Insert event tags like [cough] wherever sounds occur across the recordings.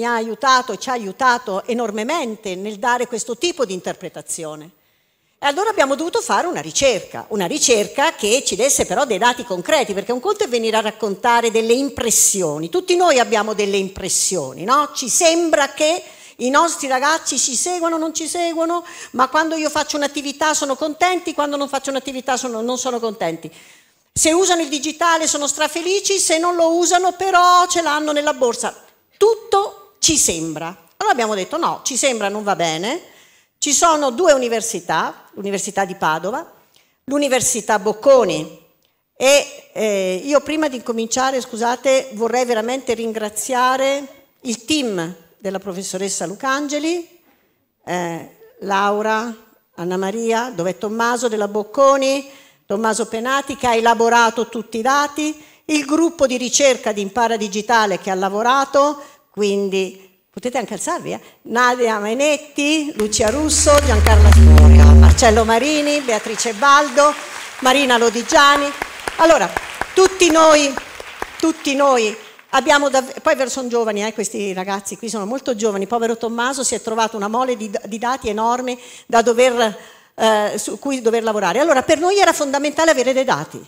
mi ha aiutato, ci ha aiutato enormemente nel dare questo tipo di interpretazione. E allora abbiamo dovuto fare una ricerca, una ricerca che ci desse però dei dati concreti, perché un conto è venire a raccontare delle impressioni, tutti noi abbiamo delle impressioni, no? Ci sembra che i nostri ragazzi ci seguono, non ci seguono, ma quando io faccio un'attività sono contenti, quando non faccio un'attività non sono contenti. Se usano il digitale sono strafelici, se non lo usano però ce l'hanno nella borsa. Tutto ci sembra. Allora abbiamo detto no, ci sembra non va bene, ci sono due università, l'Università di Padova, l'Università Bocconi e eh, io prima di cominciare, scusate, vorrei veramente ringraziare il team della professoressa Lucangeli, eh, Laura, Anna Maria, dove è Tommaso della Bocconi, Tommaso Penati che ha elaborato tutti i dati, il gruppo di ricerca di Impara Digitale che ha lavorato, quindi potete anche alzarvi, eh? Nadia Mainetti, Lucia Russo, Giancarlo Smoria, Marcello Marini, Beatrice Baldo, Marina Lodigiani. Allora, tutti noi, tutti noi abbiamo, dav- poi sono giovani eh, questi ragazzi qui, sono molto giovani, povero Tommaso si è trovato una mole di, di dati enorme da dover, eh, su cui dover lavorare. Allora, per noi era fondamentale avere dei dati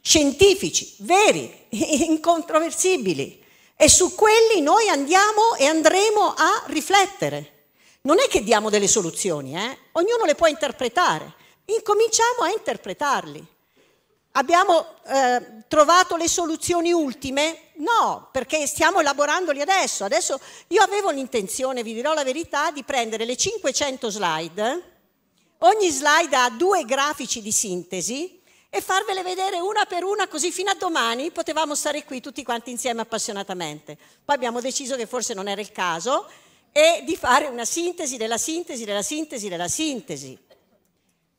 scientifici, veri, [laughs] incontroversibili e su quelli noi andiamo e andremo a riflettere. Non è che diamo delle soluzioni, eh? ognuno le può interpretare, incominciamo a interpretarli. Abbiamo eh, trovato le soluzioni ultime? No, perché stiamo elaborandoli adesso. Adesso io avevo l'intenzione, vi dirò la verità, di prendere le 500 slide. Ogni slide ha due grafici di sintesi e farvele vedere una per una, così fino a domani potevamo stare qui tutti quanti insieme appassionatamente. Poi abbiamo deciso che forse non era il caso e di fare una sintesi della sintesi della sintesi della sintesi.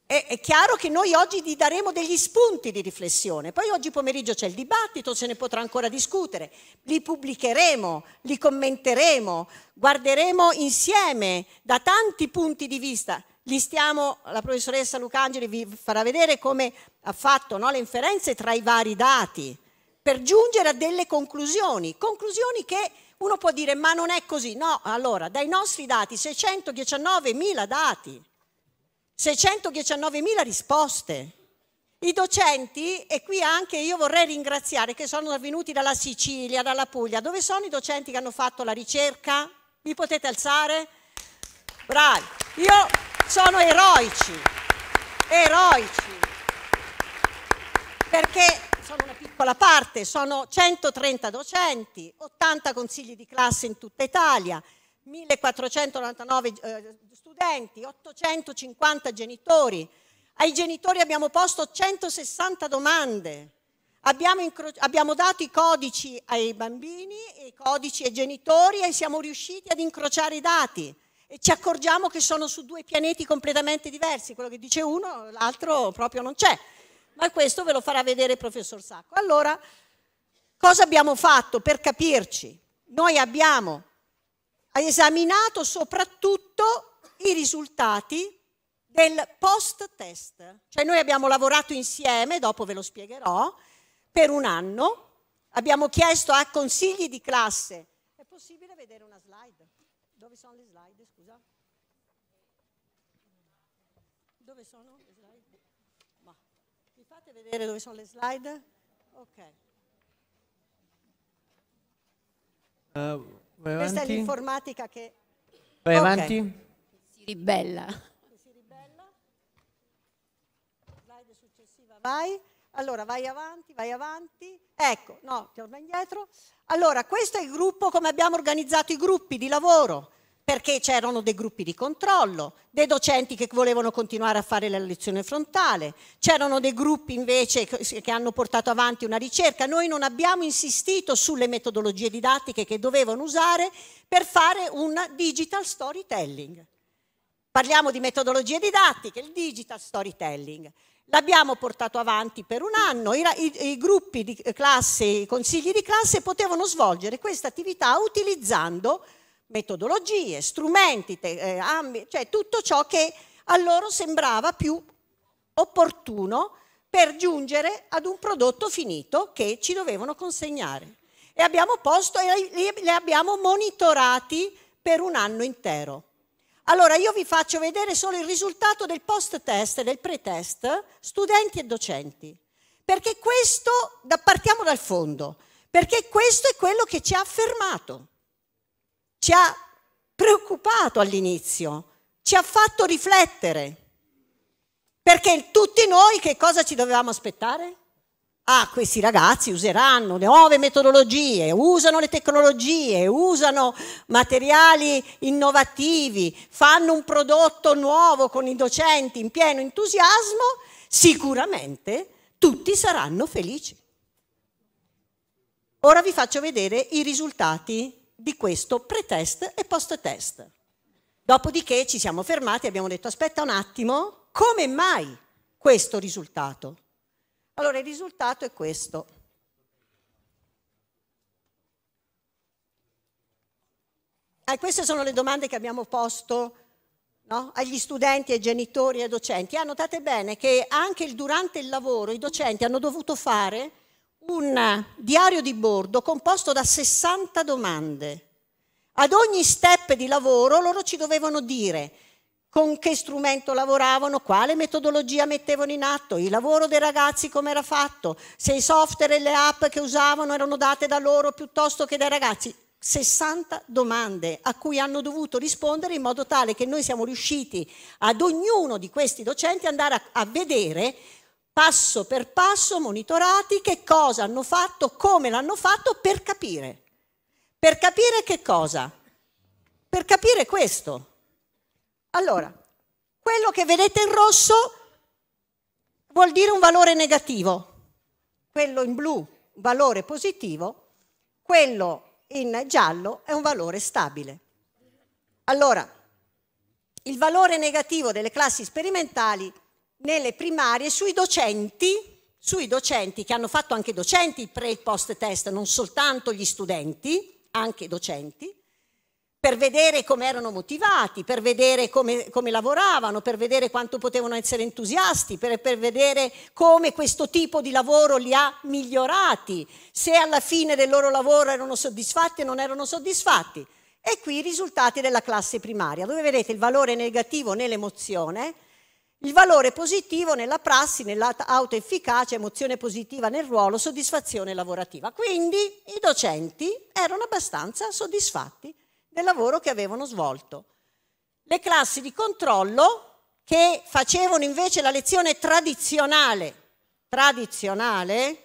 E, è chiaro che noi oggi vi daremo degli spunti di riflessione, poi oggi pomeriggio c'è il dibattito, se ne potrà ancora discutere, li pubblicheremo, li commenteremo, guarderemo insieme da tanti punti di vista li stiamo, la professoressa Lucangeli vi farà vedere come ha fatto no, le inferenze tra i vari dati per giungere a delle conclusioni, conclusioni che uno può dire ma non è così, no, allora dai nostri dati 619.000 dati, 619.000 risposte, i docenti, e qui anche io vorrei ringraziare che sono venuti dalla Sicilia, dalla Puglia, dove sono i docenti che hanno fatto la ricerca? Vi potete alzare? Bravi. Io sono eroici, eroici, perché sono una piccola parte, sono 130 docenti, 80 consigli di classe in tutta Italia, 1499 eh, studenti, 850 genitori. Ai genitori abbiamo posto 160 domande. Abbiamo, abbiamo, dato i codici ai bambini, i codici ai genitori e siamo riusciti ad incrociare i dati e ci accorgiamo che sono su due pianeti completamente diversi, quello che dice uno, l'altro proprio non c'è. Ma questo ve lo farà vedere il professor Sacco. Allora, cosa abbiamo fatto per capirci? Noi abbiamo esaminato soprattutto i risultati del post-test, cioè noi abbiamo lavorato insieme, dopo ve lo spiegherò, per un anno, abbiamo chiesto a consigli di classe, è possibile vedere una slide? Dove sono le slide, scusa? Dove sono le slide? Ma, mi fate vedere dove sono le slide? Ok. Uh, Questa è l'informatica che... Vai okay. avanti. Si ribella. Si ribella. Slide successiva, vai. Allora, vai avanti, vai avanti. Ecco, no, torna indietro. Allora, questo è il gruppo come abbiamo organizzato i gruppi di lavoro, perché c'erano dei gruppi di controllo, dei docenti che volevano continuare a fare la lezione frontale, c'erano dei gruppi invece che hanno portato avanti una ricerca. Noi non abbiamo insistito sulle metodologie didattiche che dovevano usare per fare un digital storytelling. Parliamo di metodologie didattiche, il digital storytelling. L'abbiamo portato avanti per un anno, i, i, i gruppi di classe, i consigli di classe potevano svolgere questa attività utilizzando metodologie, strumenti, eh, ambi- cioè tutto ciò che a loro sembrava più opportuno per giungere ad un prodotto finito che ci dovevano consegnare. E abbiamo posto e li abbiamo monitorati per un anno intero. Allora io vi faccio vedere solo il risultato del post-test e del pre-test, studenti e docenti, perché questo, da, partiamo dal fondo, perché questo è quello che ci ha fermato, ci ha preoccupato all'inizio, ci ha fatto riflettere, perché tutti noi che cosa ci dovevamo aspettare? ah, questi ragazzi useranno nuove metodologie, usano le tecnologie, usano materiali innovativi, fanno un prodotto nuovo con i docenti in pieno entusiasmo, sicuramente tutti saranno felici. Ora vi faccio vedere i risultati di questo pretest e post-test. Dopodiché ci siamo fermati e abbiamo detto aspetta un attimo, come mai questo risultato? Allora il risultato è questo. E eh, queste sono le domande che abbiamo posto no? agli studenti, ai genitori e ai docenti. Ah, notate bene che anche durante il lavoro i docenti hanno dovuto fare un diario di bordo composto da 60 domande. Ad ogni step di lavoro loro ci dovevano dire con che strumento lavoravano, quale metodologia mettevano in atto, il lavoro dei ragazzi come era fatto, se i software e le app che usavano erano date da loro piuttosto che dai ragazzi. 60 domande a cui hanno dovuto rispondere in modo tale che noi siamo riusciti ad ognuno di questi docenti andare a, a vedere passo per passo, monitorati, che cosa hanno fatto, come l'hanno fatto per capire. Per capire che cosa? Per capire questo. Allora, quello che vedete in rosso vuol dire un valore negativo, quello in blu un valore positivo, quello in giallo è un valore stabile. Allora, il valore negativo delle classi sperimentali nelle primarie sui docenti, sui docenti che hanno fatto anche docenti pre e post test, non soltanto gli studenti, anche i docenti, per vedere come erano motivati, per vedere come, come lavoravano, per vedere quanto potevano essere entusiasti, per, per vedere come questo tipo di lavoro li ha migliorati, se alla fine del loro lavoro erano soddisfatti o non erano soddisfatti. E qui i risultati della classe primaria, dove vedete il valore negativo nell'emozione, il valore positivo nella prassi, nell'autoefficacia, emozione positiva nel ruolo, soddisfazione lavorativa. Quindi i docenti erano abbastanza soddisfatti del lavoro che avevano svolto. Le classi di controllo che facevano invece la lezione tradizionale, tradizionale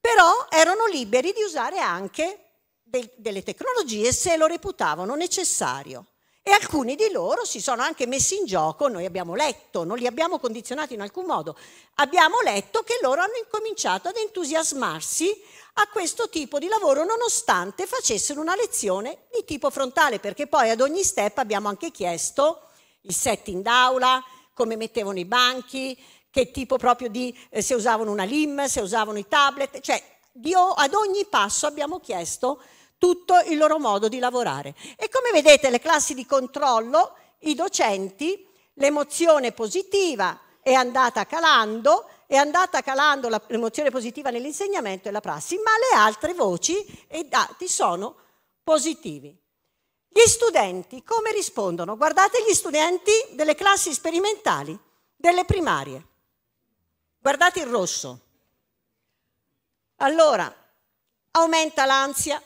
però erano liberi di usare anche del, delle tecnologie se lo reputavano necessario. E alcuni di loro si sono anche messi in gioco, noi abbiamo letto, non li abbiamo condizionati in alcun modo, abbiamo letto che loro hanno incominciato ad entusiasmarsi a questo tipo di lavoro nonostante facessero una lezione di tipo frontale, perché poi ad ogni step abbiamo anche chiesto il setting d'aula, come mettevano i banchi, che tipo proprio di, eh, se usavano una LIM, se usavano i tablet, cioè Dio, ad ogni passo abbiamo chiesto tutto il loro modo di lavorare. E come vedete le classi di controllo, i docenti, l'emozione positiva è andata calando, è andata calando l'emozione positiva nell'insegnamento e la prassi, ma le altre voci e dati sono positivi. Gli studenti come rispondono? Guardate gli studenti delle classi sperimentali, delle primarie. Guardate il rosso. Allora, aumenta l'ansia,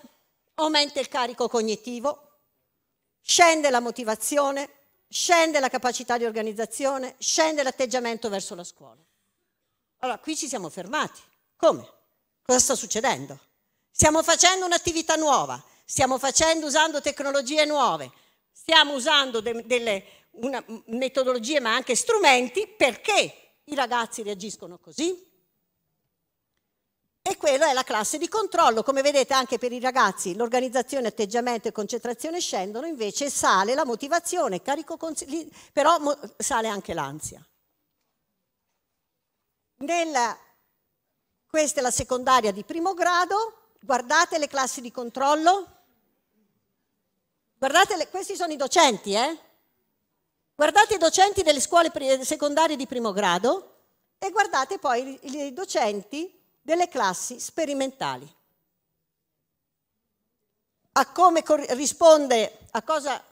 aumenta il carico cognitivo, scende la motivazione, scende la capacità di organizzazione, scende l'atteggiamento verso la scuola. Allora, qui ci siamo fermati. Come? Cosa sta succedendo? Stiamo facendo un'attività nuova, stiamo facendo, usando tecnologie nuove, stiamo usando de- delle una, metodologie ma anche strumenti perché i ragazzi reagiscono così, e quella è la classe di controllo. Come vedete anche per i ragazzi l'organizzazione, atteggiamento e concentrazione scendono, invece sale la motivazione, carico consili- però mo- sale anche l'ansia. Nella, questa è la secondaria di primo grado, guardate le classi di controllo. Guardate, le, questi sono i docenti, eh? Guardate i docenti delle scuole pre- secondarie di primo grado e guardate poi i docenti delle classi sperimentali. A come risponde, a cosa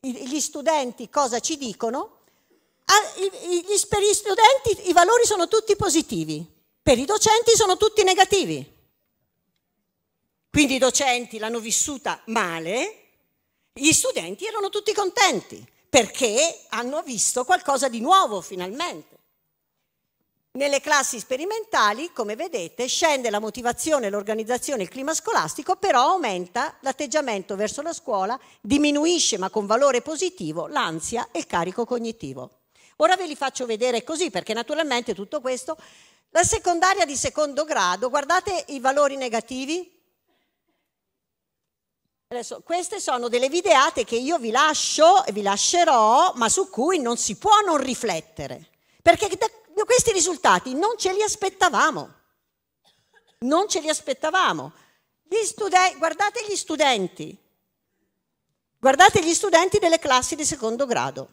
gli studenti cosa ci dicono, gli, per gli studenti i valori sono tutti positivi, per i docenti sono tutti negativi. Quindi i docenti l'hanno vissuta male, gli studenti erano tutti contenti perché hanno visto qualcosa di nuovo finalmente. Nelle classi sperimentali, come vedete, scende la motivazione, l'organizzazione, il clima scolastico, però aumenta l'atteggiamento verso la scuola, diminuisce, ma con valore positivo, l'ansia e il carico cognitivo. Ora ve li faccio vedere così, perché naturalmente tutto questo... La secondaria di secondo grado, guardate i valori negativi, Adesso, queste sono delle videate che io vi lascio e vi lascerò, ma su cui non si può non riflettere. Perché noi questi risultati non ce li aspettavamo, non ce li aspettavamo. Gli studen- guardate gli studenti, guardate gli studenti delle classi di secondo grado.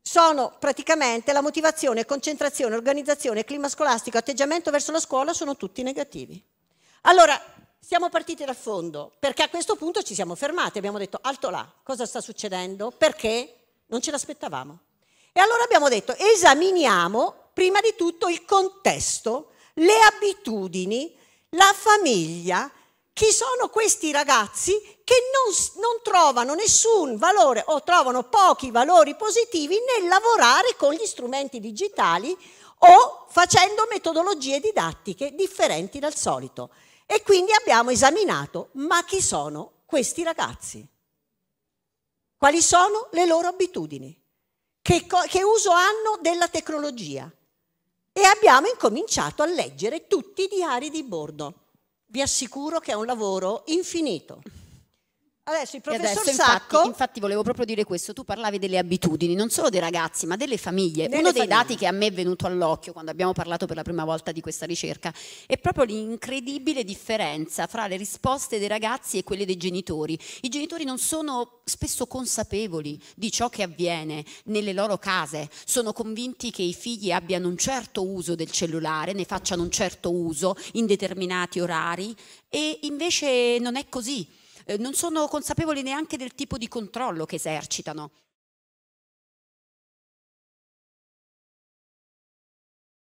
Sono praticamente la motivazione, concentrazione, organizzazione, clima scolastico, atteggiamento verso la scuola sono tutti negativi. Allora, siamo partiti dal fondo, perché a questo punto ci siamo fermati, abbiamo detto alto là, cosa sta succedendo? Perché non ce l'aspettavamo. E allora abbiamo detto esaminiamo prima di tutto il contesto, le abitudini, la famiglia, chi sono questi ragazzi che non, non, trovano nessun valore o trovano pochi valori positivi nel lavorare con gli strumenti digitali o facendo metodologie didattiche differenti dal solito. E quindi abbiamo esaminato ma chi sono questi ragazzi? Quali sono le loro abitudini? che, che uso hanno della tecnologia. E abbiamo incominciato a leggere tutti i diari di bordo. Vi assicuro che è un lavoro infinito. Adesso il professor adesso, Sacco. Infatti, infatti, volevo proprio dire questo: tu parlavi delle abitudini, non solo dei ragazzi, ma delle famiglie. Delle Uno famiglie. dei dati che a me è venuto all'occhio quando abbiamo parlato per la prima volta di questa ricerca è proprio l'incredibile differenza fra le risposte dei ragazzi e quelle dei genitori. I genitori non sono spesso consapevoli di ciò che avviene nelle loro case, sono convinti che i figli abbiano un certo uso del cellulare, ne facciano un certo uso in determinati orari e invece non è così eh, non sono consapevoli neanche del tipo di controllo che esercitano.